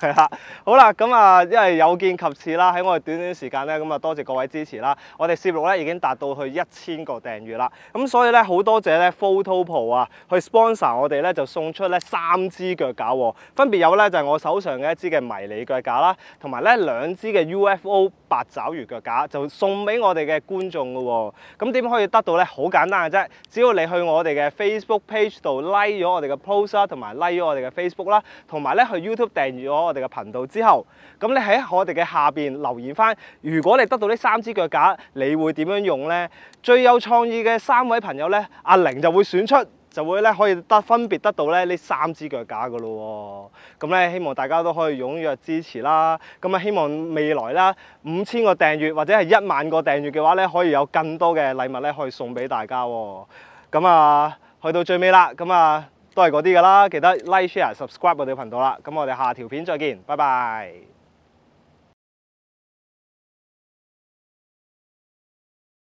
系啦，好啦，咁啊，因为有见及此啦，喺我哋短短时间咧，咁啊，多谢各位支持啦。我哋摄录咧已经达到去一千个订阅啦，咁所以咧好多谢咧 Photopo 啊去 sponsor 我哋咧就送出咧三支脚架，分别有咧就我手上嘅一支嘅迷你脚架啦，同埋咧两支嘅 UFO 八爪鱼脚架就送俾我哋嘅观众噶。咁点可以得到咧？好简单嘅啫，只要你去我哋嘅 Facebook page 度 like 咗我哋嘅 post 啦，同埋 like 咗我哋嘅 Facebook 啦，同埋咧去 YouTube 订阅我。我哋嘅频道之后，咁你喺我哋嘅下边留言翻，如果你得到呢三支脚架，你会点样用呢？最有创意嘅三位朋友呢，阿玲就会选出，就会咧可以得分别得到咧呢三支脚架噶咯。咁咧，希望大家都可以踊跃支持啦。咁啊，希望未来啦，五千个订阅或者系一万个订阅嘅话咧，可以有更多嘅礼物咧，可以送俾大家。咁啊，去到最尾啦，咁啊。都係嗰啲㗎啦，記得 like、share、subscribe 我哋頻道啦，咁我哋下條片再見，拜拜。